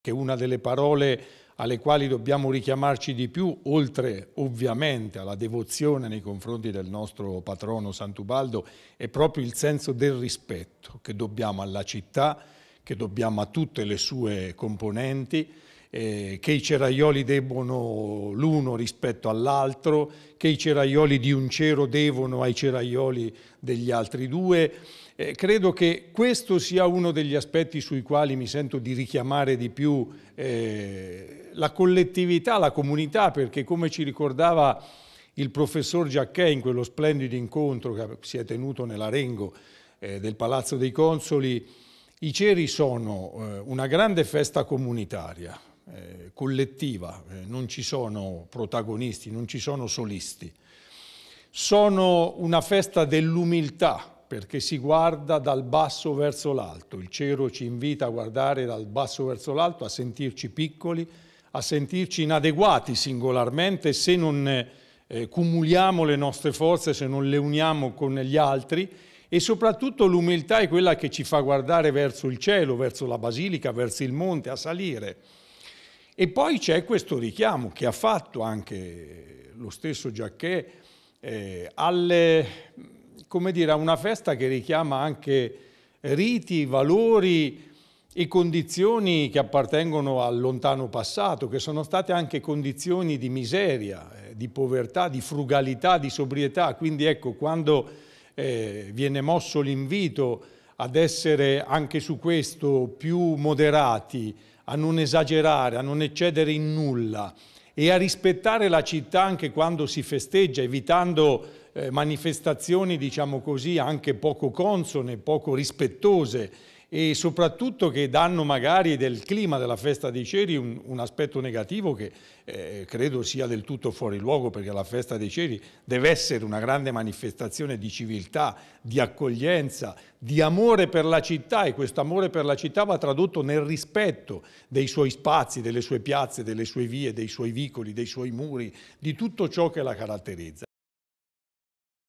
che una delle parole alle quali dobbiamo richiamarci di più, oltre ovviamente alla devozione nei confronti del nostro patrono Sant'Ubaldo, è proprio il senso del rispetto che dobbiamo alla città, che dobbiamo a tutte le sue componenti eh, che i ceraioli debbono l'uno rispetto all'altro, che i ceraioli di un cero devono ai ceraioli degli altri due. Eh, credo che questo sia uno degli aspetti sui quali mi sento di richiamare di più eh, la collettività, la comunità, perché come ci ricordava il professor Giacchè in quello splendido incontro che si è tenuto nell'Arengo eh, del Palazzo dei Consoli, i ceri sono eh, una grande festa comunitaria, eh, collettiva, eh, non ci sono protagonisti, non ci sono solisti. Sono una festa dell'umiltà perché si guarda dal basso verso l'alto, il cielo ci invita a guardare dal basso verso l'alto, a sentirci piccoli, a sentirci inadeguati singolarmente se non eh, cumuliamo le nostre forze, se non le uniamo con gli altri e soprattutto l'umiltà è quella che ci fa guardare verso il cielo, verso la basilica, verso il monte, a salire. E poi c'è questo richiamo che ha fatto anche lo stesso Giacchè eh, alle, dire, a una festa che richiama anche riti, valori e condizioni che appartengono al lontano passato, che sono state anche condizioni di miseria, eh, di povertà, di frugalità, di sobrietà. Quindi ecco, quando eh, viene mosso l'invito ad essere anche su questo più moderati, a non esagerare, a non eccedere in nulla e a rispettare la città anche quando si festeggia, evitando eh, manifestazioni, diciamo così, anche poco consone, poco rispettose e soprattutto che danno magari del clima della festa dei ceri un, un aspetto negativo che eh, credo sia del tutto fuori luogo perché la festa dei ceri deve essere una grande manifestazione di civiltà, di accoglienza, di amore per la città e questo amore per la città va tradotto nel rispetto dei suoi spazi, delle sue piazze, delle sue vie, dei suoi vicoli, dei suoi muri, di tutto ciò che la caratterizza.